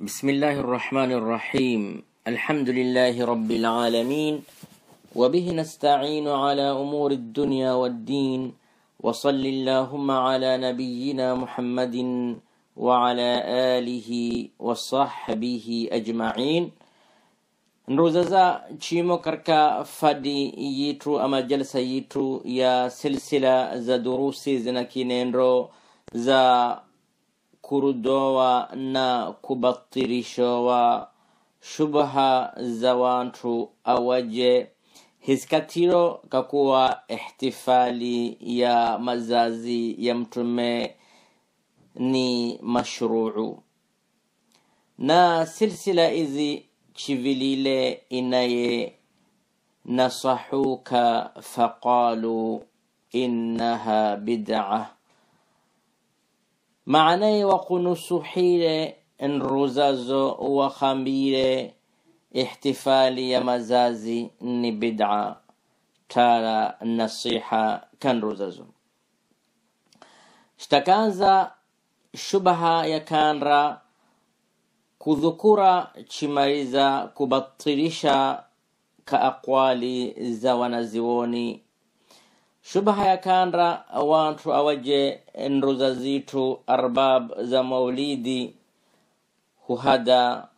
بسم الله الرحمن الرحيم الحمد لله رب العالمين وبه نستعين على امور الدنيا والدين وصل اللهم على نبينا محمد وعلى اله وصحبه اجمعين نروزازا تشيمو كركا فدي ييتو أما جلسة ييتو يا سلسلة ذا دروسي زنكي نينرو ذا kurudowa na kubatirishowa shubha za wantu awaje hisikatiro kakuwa ihtifali ya mazazi ya mtume ni mashruu na silsila izi chivilile inaye nasahuka faqalu innaha bid'ah maanaye wakunusuhile nruzazo wakhambire ihtifali ya mazazi ni bid'a tara nasiha kanruzazo shtakanza shubha ya kanra kudhukura chimaliza kubatilisha ka aqwali za wanazioni Shubha yakhandra wantu awaje nruza zitu arbab za maulidi huhada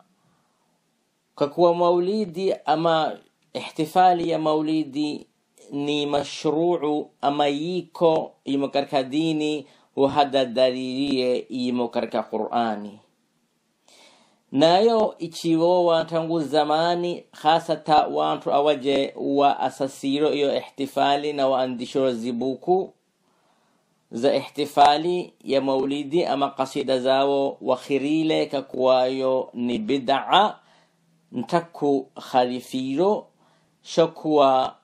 kwa kuwa maulidi ama ihtifali ya maulidi ni mashruu ama yiko imo dini, huhada dalilie imo Qur'ani nayo ichiwowa tangu zamani hasata wantu awaje wa asasiro iyo ihtifali na waandishiro zibuku za ihtifali ya maulidi ama kasida zawo wakhirile kakuwayo ni bid'a ntaku kharifiro shakuwa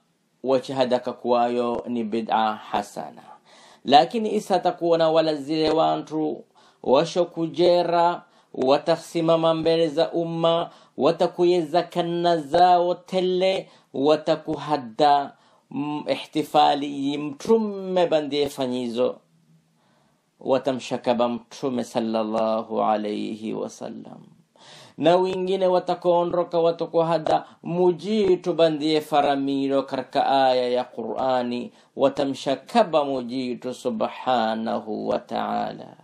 wachihada kakuwayo ni bid'a hasana lakini isa takuona wala zile wantu washokujera watasimama mbele za umma, watakuyeza kanna zao tele, watakuhadda mm, ihtifali mtume bandie fanyizo, watamshakaba mtume sallallahu alayhi wasallam na wengine watakoondoka watakuhada mujitu bandie faramiro karka aya ya Qur'ani, watamshakaba mujitu subhanahu wa ta'ala.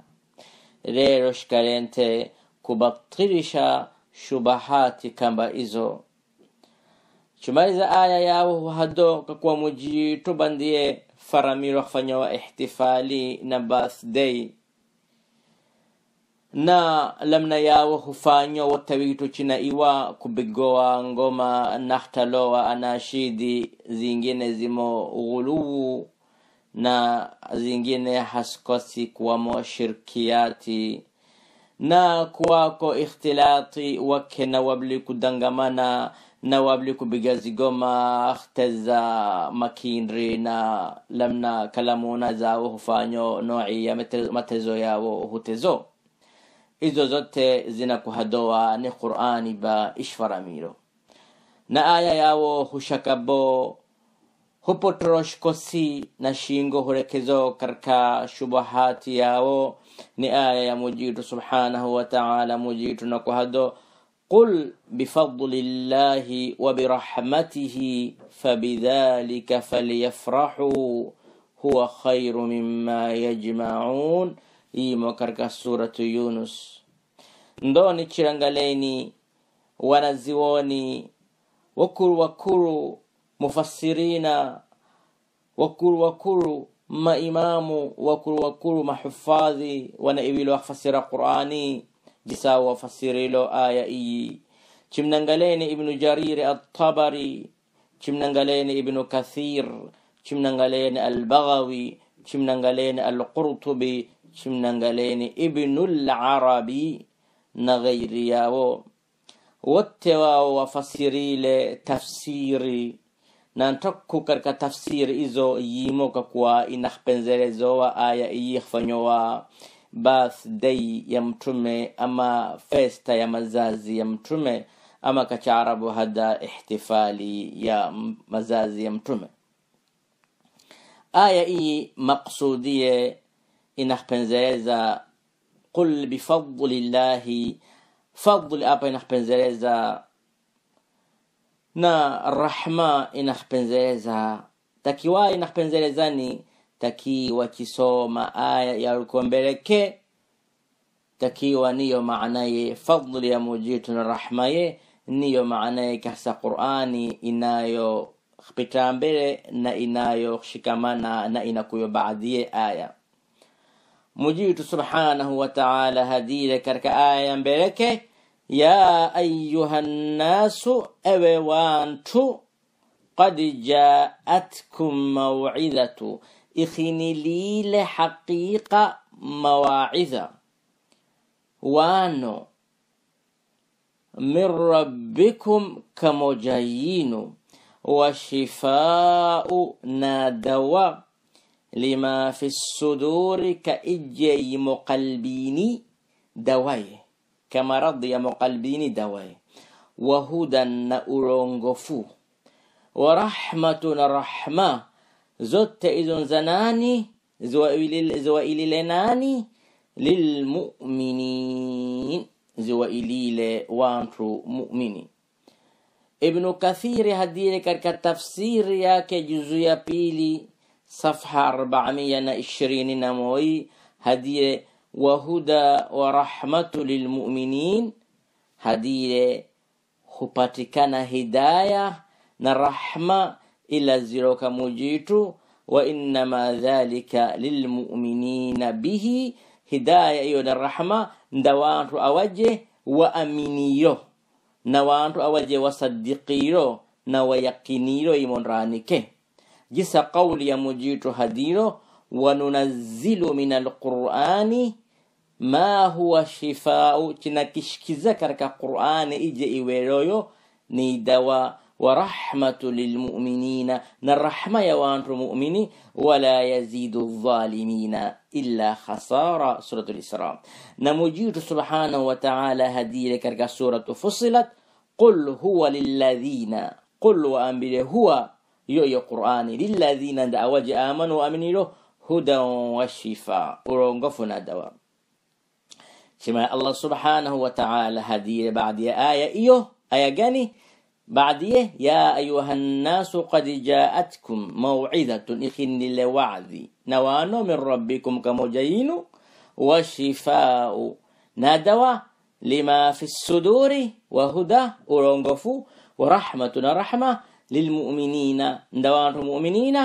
Rero kubatilisha shubahati kamba izo chumaliza aya yawo hado kakuwa mujitu bandie faramiro kufanyawa ihtifali na birthday na lamna yawo hufanywa watawitu china iwa kubigoa ngoma nahtalowa anashidi zingine zimo ghuluwu na zingine haskosi kuwamo shirkiyati na kwako ikhtilati wake na wabli kudangamana na wabli goma akhteza makinri na lamna kalamuna zao hufanyo noi ya matezo yao hutezo hizo zote kuhadoa ni qurani ba miro na aya yao hushakabo hupotoroshkosi na shingo hurekezo karka shubuhati yao ni aya ya Mujitu subhanahu wa ta'ala, Mujitu na kwa qul bifadli llahi wa birahmatihi fabidhalika falyafrahu huwa khairu mimma yajmaun, imo katika suratu Yunus. ndo ni chirangaleni wanazioni wakuru wakuru mufasirina wakuru wakuru maimamu wakulu wakulu mahufadhi wana iwilo wafasira qurani jisawa wafasirilo aya iyi chimnangaleni ibnu jariri altabari chimnangaleni ibnu kathir chimnangaleni albaghawi chimnangaleni alqurtubi chimnangaleni ibnu larabi na ghairi yawo wote wao wafasirile tafsiri na ntakhu katika tafsiri izo yimoka kuwa inakhpenzerezowa aya iyikhfanyowa birthday ya mtume ama festa ya mazazi ya mtume ama kacharabu hada ihtifali ya mazazi ya mtume aya iyi maqsudiye inakhpenzereza qul bifadli llahi fadli apa inakhpenzereza na rahma inakupendeza takiwa inakpenzelezani takiwa kisoma aya yarukombeleke takiwa niyo maanaye fadli ya mujitu na rahma ye niyo maanaye kasa qurani inayo pita mbele na inayoshikamana na inakuyo inakuyobaadhie aya mujitu subhanahu wataala hadile katika aya mbeleke yaa ayuhannaasu ewewaantu qad jaa'atkum mawcidatu ikhiniliile xaqiiqa mawaacida waano min rabbikum kamujayinu washifaa'u naadawa limaa fi ssuduuri ka ijeeyimo qalbiini dawaye كما رضي مقلبين دواي وهدى نأرونغفو ورحمة رحمة زدت إذن زناني زوائل لناني للمؤمنين زوائل وانترو مؤمنين ابن كثير هدير كرك التفسير يا كجزء بيلي صفحة 420 نموي هدير wahuda wa rahmatu lilmuminin, hadire hupatikana hidaya na rahma ila ziroka mujitu wa innama dhalika lilmuminina bihi, hidaya iyo na rahma nda wantu awaje waaminiyo na wantu awaje wasaddiqiro na wayaqiniro imonranike jisa qawli ya mujitu hadiro wanunazilu min alqur'ani ما هو شفاء تنكشكزا كركا قرآن إجا إويرويو ني دوا ورحمة للمؤمنين نرحمة يوان مؤمني ولا يزيد الظالمين إلا خسارة سورة الإسراء نمجيد سبحانه وتعالى هدي لكركا سورة فصلت قل هو للذين قل وأنبل هو يؤي قرآن للذين دعوج آمنوا وأمنوا هدى وشفاء ورغفنا دوام كما الله سبحانه وتعالى هدي بعد آية إيوه آية جاني بعد يا أيها الناس قد جاءتكم موعظة إخن لوعد نوان من ربكم كمجين وشفاء ندوى لما في الصدور وهدى أرونغفو ورحمة رحمة للمؤمنين ندوان المؤمنين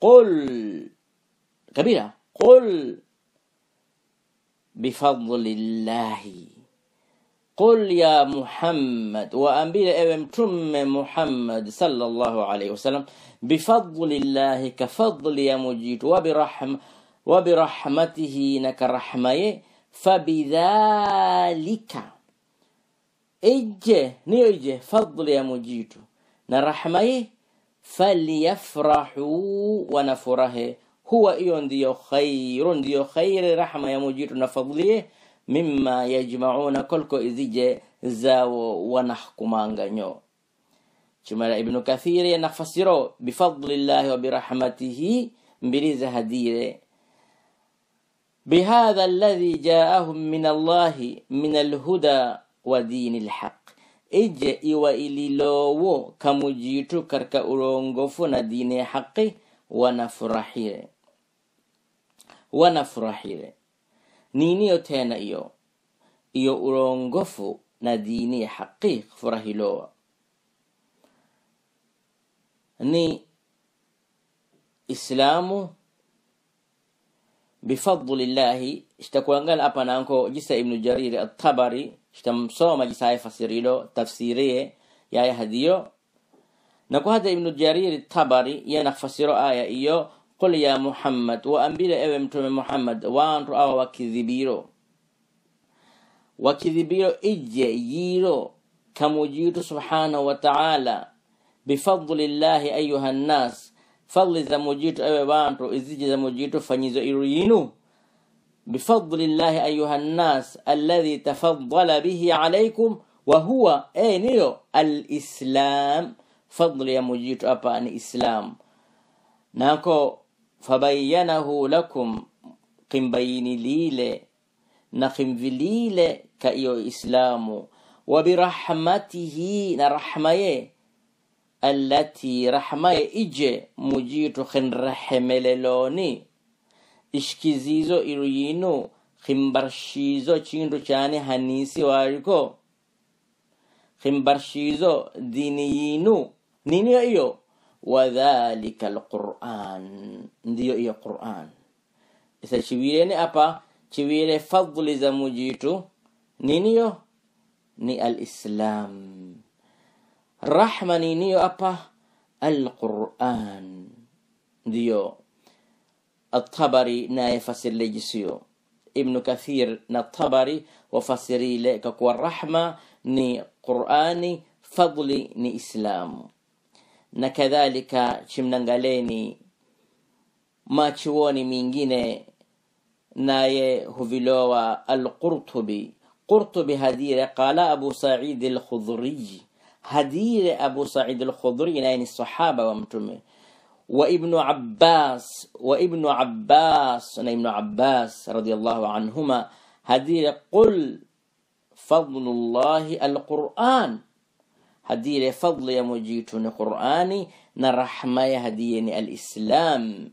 قل كبيرة قل بفضل الله قل يا محمد وأنبيل ابن تم محمد صلى الله عليه وسلم بفضل الله كفضل يا مجيد وبرحم وبرحمته نك رحمة فبذلك إج نيج فضل يا مجيد نرحمة فليفرحوا ونفرحه huwa hiyo ndiyo khairu ndiyo khairi rahma ya mujitu na fadhlie mima yajmauna kolko izije zawo wanahkumanganyo chumara ibnu kathiri yanafasiro bifadlillahi wa birahmatihi mbiriza hadire bihadha alladhi jaahum min allahi min alhuda wa dini lhaq ije iwa ililowo kamujitu karka urongofu na dini haqi wanafurahire wanafurahile. niniyo tena iyo? Iyo urongofu na dini ya haqiq furahilowa. Ni Islamu bifadlillahi shtakuangana hapa nanko jisa Ibnu Jarir At-Tabari shtamsoma jisa fasirilo tafsiriye yaya hadiyo na kwa Ibnu Jarir At-Tabari yana fasiro aya iyo kole ya muhammad waambire ewe mtume muhammad wantu awa wakidhibiro wakidhibiro ijje yiro kamujitu subhanahu wataala bifadli llahi ayuha nnas fadli za mujitu ewe wantu izije za mujitu fanyizo iru yinu بفضل الله أيها الناس الذي تفضل به عليكم وهو أي نيو الإسلام فضل يا مجيت أبا أن إسلام ناكو fabayanahu lakum qimbayni lile na qimvilile ka iyo islamu wa birahmatihi na rahmaye allati rahmaye ije mujitu khinrahemeleloni ishkizizo iruyinu khimbarshizo chindu chani hanisi wariko khimbarshizo dini yinu niniyo iyo wadhalika lquran ndiyo iyo quran isa chiwireni apa chiwire fadli za mujitu niniyo ni alislam rahma niniyo apa alquran ndiyo atabari naye fasirlejisiyo ibnu kathir na tabari wafasirile kakuwa rahma ni qurani fadli ni islamu na kadhalika chimnangaleni machuoni mingine naye huvilowa Alqurtubi. Qurtubi hadire qala Abu Said Alkhudhuri, hadire Abu Said Alkhudhuri naye ni sahaba wa Mtume wa Ibnu Abbas wa Ibnu Abbas na Ibnu Abbas radiyallahu anhuma hadire qul fadlullahi alquran هدير فضل يا مجيتون قرآني نرحمة هديني الإسلام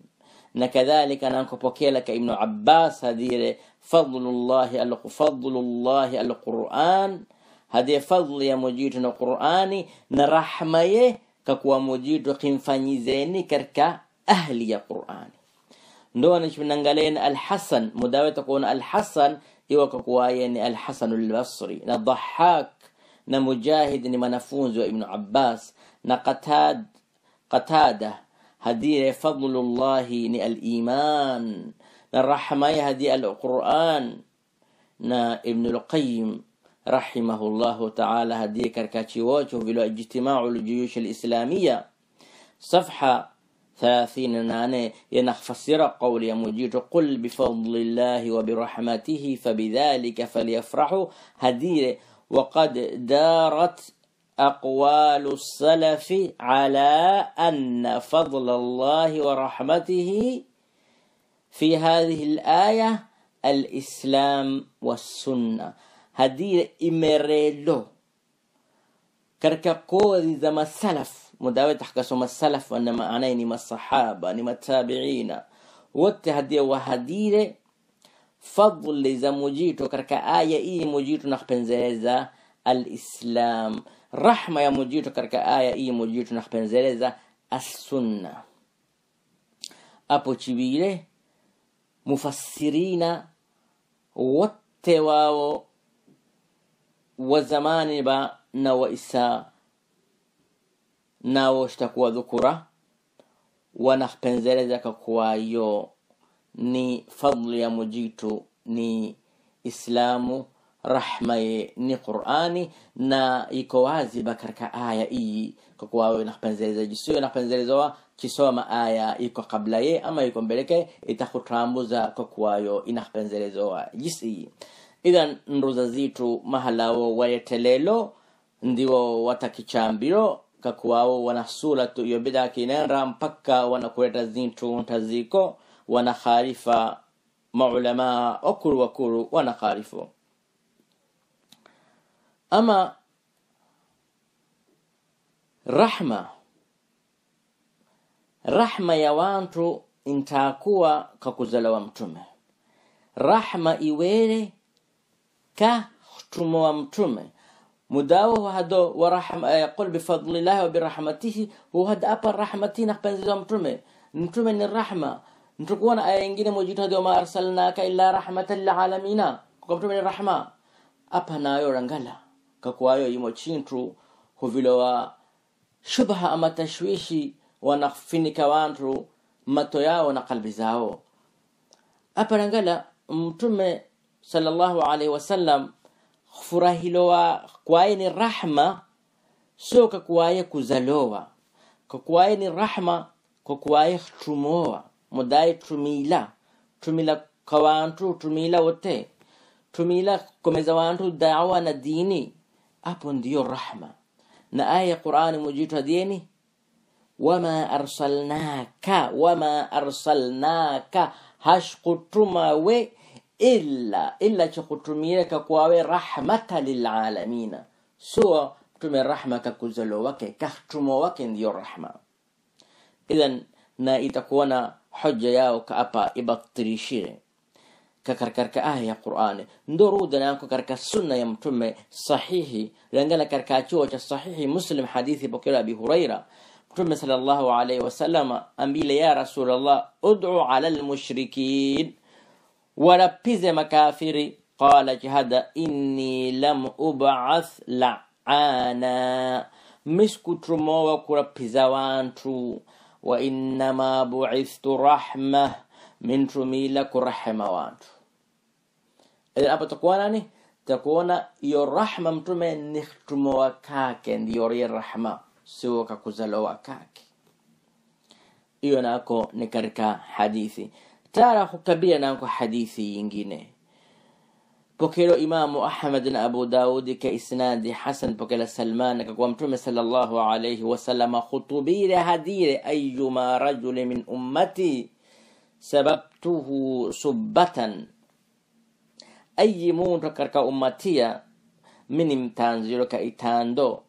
نكذلك ننكبوكيلك ابن عباس هدير فضل الله فضل الله القرآن هدي فضل يا مجيتون قرآني نرحمة ككوا مجيتو قنفانيزيني كركا أهل يا قرآني ndoni chipinangaleni alhasan الحسن kuona alhasan الحسن يوكو alhasan الحسن البصري الضحاك na Mujahid ni mwanafunzi wa Ibn Abbas na Qatada, Qatada hadiya ya fadlullahi ni al-iman na rahma ya hadiya al-Qur'an na Ibn al-Qayyim rahimahullahu ta'ala hadiya karkachi wacho vile ijtima'u al-juyush al-islamiyya صفحه ثلاثين نانه ينخفصر قول يمجيت قل بفضل الله وبرحمته فبذلك فليفرحوا هدير وقد دارت أقوال السلف على أن فضل الله ورحمته في هذه الآية الإسلام والسنة هذه إمريلو كركقودي زم السلف مداوي تحكسهم السلف وإنما أنيني ما الصحابة نما التابعين وقت هدي fadhli za mujito katika aya hii. mujito na kupenzeleza alislam, rahma ya mujito katika aya hii. mujito na kupenzeleza assunna. Apo chivile mufassirina wote wao wa zamani ba na waisa nao shitakuwa dhukura wanakpenzeleza kakuwayo ni fadli ya mujitu ni islamu rahma ye ni qurani na iko wazi bakarka aya hii kwa kuwa wewe nakupendelezaji jisio nakupendelezawa kisoma aya iko kabla ye ama iko mbeleke itakutambuza kwa kuwayo inakupendelezawa jisi iyi idhan nduza zitu mahalawo wayetelelo ndiwo watakichambiro kakuwawo wanasulatu iyo bidha kinenra mpaka wanakuleta zintu ntaziko wanakharifa maulamaa wakuru wakuru wanakharifu ama rahma rahma ya wantu intakuwa kakuzalawa mtume rahma iwere ka tumo wa mtume mudawo hado wa rahma yaqul eh, bi fadlillahi wa bi rahmatihi hada apa rahmatina mtume mtume ni rahma mtakuwa na aya nyingine mojitadi wama arsalnaka illa rahmatan lilalamina kwa mtume rahma apa nayo rangala kakwayo imo chintu huvilowa shubha ama tashwishi wanafinika wantu mato yao na kalbi zao apa rangala mtume sallallahu alaihi wasallam furahilowa kwaye ni rahma sio kakuwaye kuzalowa kakuwaye ni rahma kakuwaye tumowa mudai tthumila tthumila kwa wanthu tthumila wote tthumila kumeza wanthu dawa na dini hapo ndiyo rahma na aya ya qurani mujitu dini wama arsalnaka wama arsalnaka hashkutuma we illa illa chakutumia kakwawe rahmata lilalamina suwa tume rahma kakuzalo wake kahtumo wake ndiyo rahma idhan na itakuwa na hoja yao ka apa ibaktirishire kakarkarka aya ya qur'ani ndorudanaanko karka sunna ya mtume sahihi langana karka chuo cha sahihi muslim hadithi pokelo abi huraira mtume sallallahu alaihi wasallam ambile ya rasulullah ud'u ala almushrikin walapize makafiri qala jihada inni lam ub'ath la'ana miskutumowa kurapiza wantu wa innama buithtu rahma, mintumila kurahma watu. hapo takuwa nani? Takuona iyo rahma mtume ni khtumo wa kake, ndiyo rahma, sio kakuzalo wa kake. Iyo nako ni katika hadithi tara kukabia nako hadithi yingine Pokelo Imamu Ahmad na Abu Daudi ka isnadi Hasan pokela Salman kwa Mtume sallallahu alayhi wasallam, khutubire hadire ayyuma rajuli min ummati sababtuhu subbatan, ayi muntu katika ummatia mini mtanziro ka itando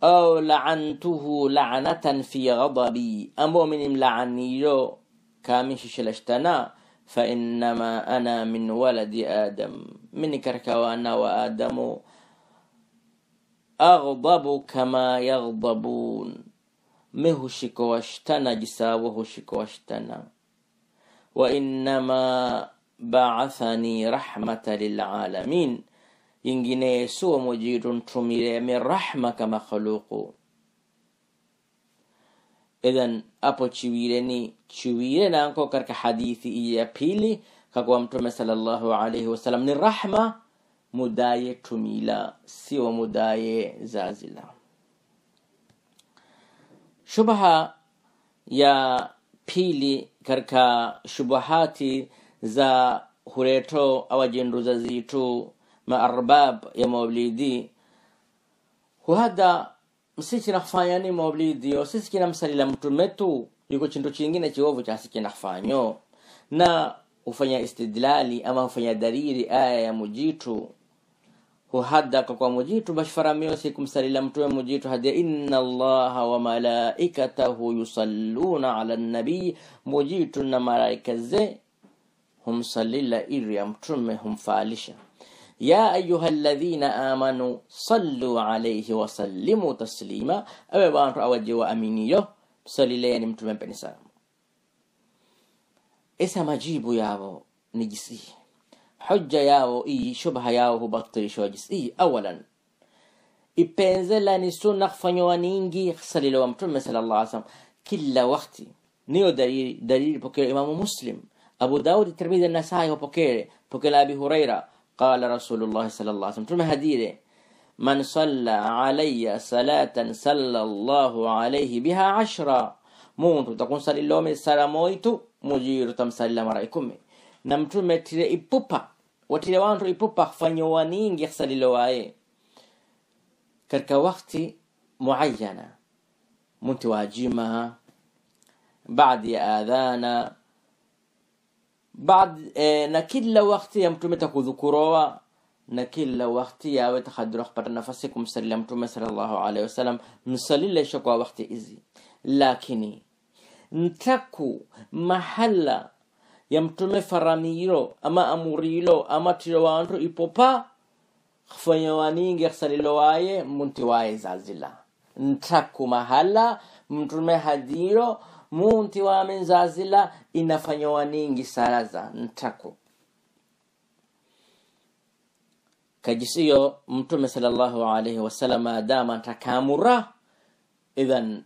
au la'antuhu la'natan fi ghadabi, ambao mini mlaaniro kamishishilashtana فإنما أنا من ولد آدم من كركوانا وآدم أغضب كما يغضبون مهشك واشتنى جساوه شك واشتنى وإنما بعثني رحمة للعالمين ينجني سوى مجير تميري من رحمة كمخلوق idhan apo chiwireni chiwirenanko karka hadithi iye ya pili kakuwa mtume sallallahu alaihi wasallam ni rahma mudaye tumila sio mudaye zazila shubha ya pili karka shubuhati za hureto awajenduza zitu maarbab ya maulidi huhada msichi msi chinafanya maulidio sisi kinamsalila mtume tu yuko chindu chingine chiovu chasi kinafanyo na ufanya istidlali ama ufanya dariri aya ya mujitu huhadaka kwa mujitu bashfaramiosi kumsalila mtume mujitu hadia inna allaha wa malaikatahu yusalluna ala nabii mujitu na malaika ze humsalila iri ya mtume humfaalisha يا أيها الذين آمنوا صلوا عليه وسلموا تسليما أبي بان رأو جيو أمينيو صلي لي نمتو من بني سلام إسا مجيب ياو نجسي حج ياو إي شبه ياو بطي شو جسي أولا إبنزل نسو نخفنيو نينجي صلي لو أمتو من صلى الله عليه وسلم كل وقت نيو دليل دليل بكير إمام مسلم أبو داود الترمذي النسائي بكير بكير أبي هريرة قال رسول الله صلى الله عليه وسلم ثم هديره من صلى علي صلاة صلى الله عليه بها عشرة موت تكون صلى الله عليه وسلم مجير تم صلى الله عليه وسلم نمتو متر إبوبا وتر وانتو إبوبا فنيوانين يخسل الله عليه كرك وقت معينة منت واجمها بعد آذانا بعد na kila wakati ya mtume takudhukurowa na kila wakati yawe takhadiro khpata nafasi kumsalia mtume sallallahu alaihi wasallam msalilesha kwa wakati izi lakini ntaku mahala ya mtume faramiro ama amurilo ama tiro wantu ipopa khfanya waningi khsalilo waye munti waye zazila ntaku mahala mtume hadiro munti wame nzazila inafanya waningi saraza ntako kajisiyo mtume sallallahu alaihi wasallam adama takamura idhan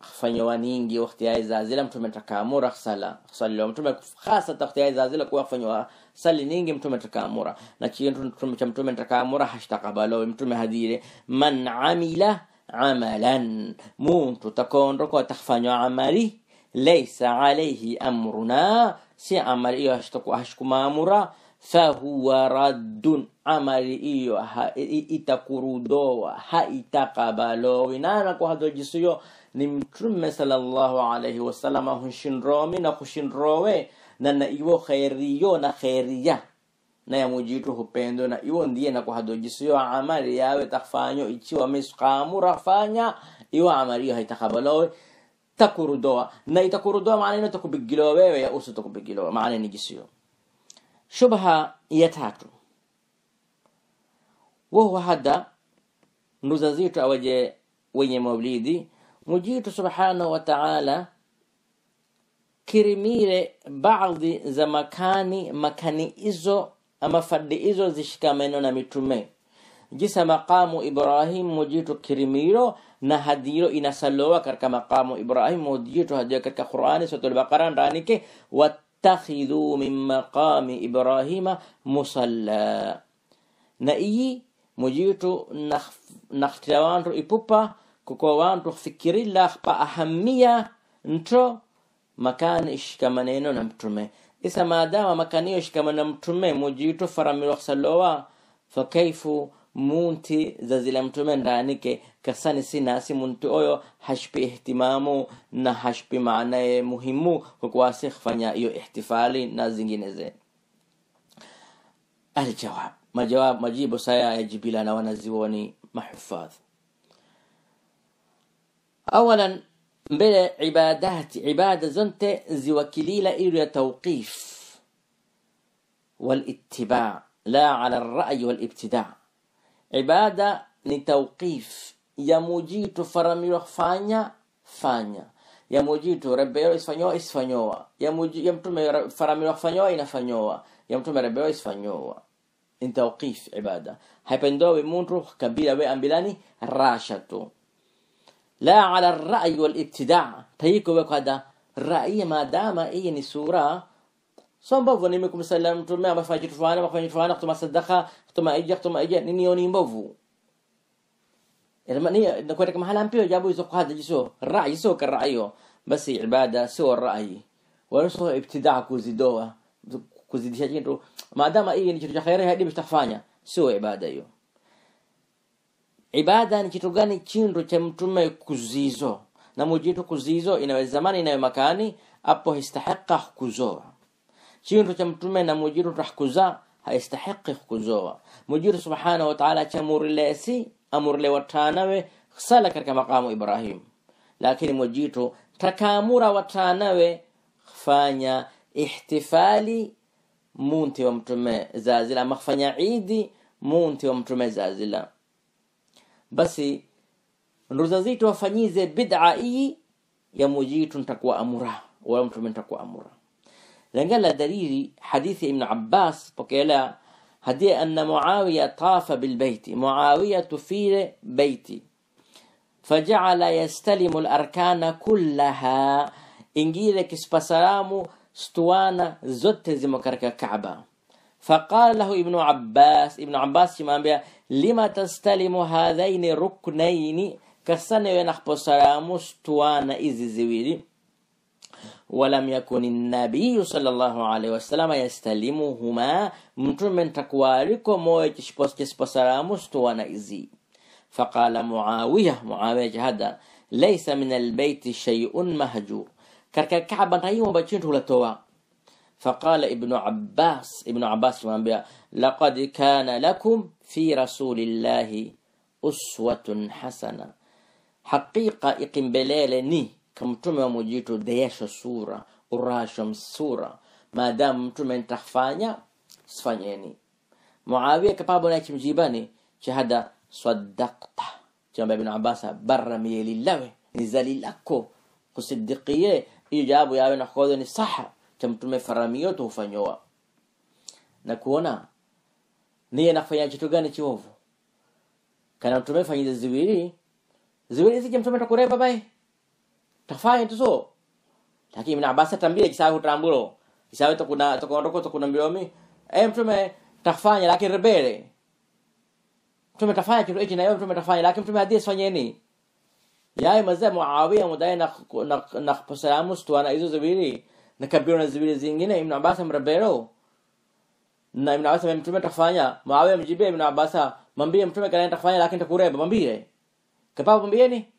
fanya waningi wakati ya zazila mtume takamura sala sala mtume hasa wakati ya zazila kwa fanya sali ningi mtume takamura na kitu mtume cha mtume takamura hashtaqabalo mtume hadire man amila amalan, muntu takondoka atakfanywa amali laisa alaihi amruna, si amali hiyo hashikumamura, fahuwa raddun, amali hiyo ha, itakurudowa haitakabalowi nana kwa hadhojisiyo ni mtume sallallahu alaihi wasallam hunshinromi na kushinrowe na iwo khairiyo na kheriya naye mujitu hupendo na iwo ndiye na nakuhadojisiwa amali yawe tafanyo ichiwa misqamu rafanya iwo amali yo haitakabalowe takurudoa na itakurudoa maana ino takubigilowa wewe ya usu takubigilowa maana ni nijisiyo shubha ya tatu wahuwa hada nduza zetu awaje wenye maulidi mujitu subhanahu wa ta'ala kirimire baadhi za makani makani hizo ama fadi izo zishikamano na mitume jisa maqamu ibrahim mujitu kirimiro na hadiro inasalowa katika maqamu ibrahim mujitu hadiro katika qurani suratul baqara ndani ke wattakhidhu min maqami ibrahima musalla na iyi mujitu nakhtira wantu ipupa kuko wantu fikirila pa ahamia nto makani ishikamaneno na mtume isa maadaama makaniyo shikamana mtume mujiitto faramiro khusalowa fakaifu munti zazila mtume ndanike kasani si nasi munti oyo hashpi ihtimamu na hashpi maanaye muhimu kwakuwasi khufanya iyo ihtifali na zingineze aljawab majawab majibu saya yajibila na wanazioni mahufadh awalan بلا عبادات عبادة زنت زي وكليلة إلى توقيف والاتباع لا على الرأي والابتداع عبادة لتوقيف يا موجيت فرميو فانيا فانيا يا موجيت ربيو اسفانيو اسفانيو يا موجي فرميو فانيو اينا فانيو يا متوم ربيو اسفانيو ان توقيف عباده هاي بندوي بمونرو كبيره بي امبلاني راشتو لا على الرأي والابتداع تيكو wekwa da raia maadama hii ni sura so mbovu ni mtume sallam mtume amefanya kitu fulani amefanya kitu fulani kutuma sadaka kutuma ija kutuma ija nini yoni mbovu المانية نقول لك محل امبيو جابوا يزقوا هذا جسو الرأي سو كالرأي بس عبادة سو الرأي ونسو ابتداع كوزيدوه كوزيدشاجين ما دام اي نشرج خيرها هذه مش سو عبادة يو Ibada ni kitu gani chindo cha mtume kuzizo na mujitu kuzizo inawe zamani inawe makani apo histahiqa kuzoa chindo cha mtume na mujitu tahkuza haistahiqi kuzoa mujitu subhanahu wa ta'ala cha murilesi amurle watanawe sala katika makamu Ibrahim lakini mujitu takamura watanawe fanya ihtifali munti wa mtume zazila makfanya idi munti wa mtume zazila basi ndoza zito afanyize bid'a hii ya mwezi yetu nitakuwa amura wala mtume nitakuwa amura lengela dalili hadithi ibn abbas pokela hadi an muawiya tafa bil bait muawiya tufire bait fajala yastalimu al arkana kullaha ingile kispasalamu stuana zote zimo katika kaaba faqala lahu ibn abbas ibn abbas simambia lima tastalimu hadhaini ruknaini kasanewe salamu stuana izi ziwili walam yakuni nabiyu sallallahu alaihi wasallam yastalimuhuma mtume ntakuwa aliko moyo salamu stuana izi faqala muawiya muawiya jahada laysa min albayti shay'un mahju karka kaaba ntaiwa bachintu latowa فقال ابن عباس ابن عباس وانبياء لقد كان لكم في رسول الله أسوة حسنة حقيقة إقم بليلني كم تم مجيتو ديش سورة وراشم سورة ما دام تم تخفانيا سفانياني معاوية كبابو لك مجيباني شهد صدقت جمع ابن عباس برمي لله نزل لكو قصدقية إجابة يا ابن صح cha mtume farami yote hufanyowa na kuona niye anafanya kitu gani chiovu kana mtume fanyize ziwiri ziwiri zije mtume takureva babae tafanya tuso lakini mina abasa tambile kisawe hutambulo kisawe tokuna tokonroko tokuna milomi eh mtume tafanya lakini rebele mtume tafanya kitu hichi na yeye mtume tafanya lakini mtume hadie fanyeni yaye mzee Muawiya mudai na na na salamu stwana hizo ziwiri na kabiro na zibili zingine Ibn Abbas mrabero na Ibn Abbas mtume atakufanya mawe mjibe Ibn Abbas mwambie mtume kana atakufanya lakini takureba mwambie kapapa mwambie ni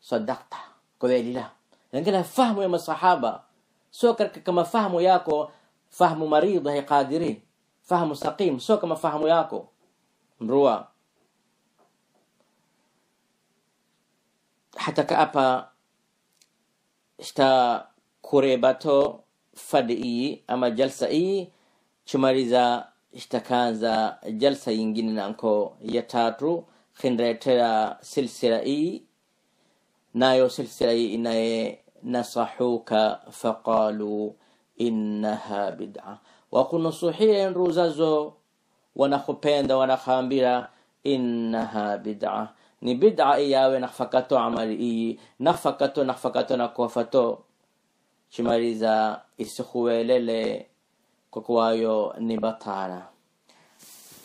sadaqta kweli la lakini fahamu ya masahaba sio kama fahamu yako fahamu maridha ya qadiri fahamu saqim sio kama fahamu yako mrua hata kaapa sta kurebato ii ama jalsa ii chumariza itakanza jalsa yingine nanko ya tatu kinretera silsila ii nayo silsila ii inaye nasahuka faqalu innaha bid'a wakunusuhia nruzazo zazo wanakupenda wanakhambira innaha bid'a ni bid'a iyawe nafakato amali iyi nafakato nafakato nakofato chimaliza isikhuwelele kwakwayo ni bathala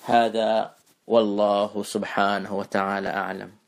هذا والله سبحانه وتعالى أعلم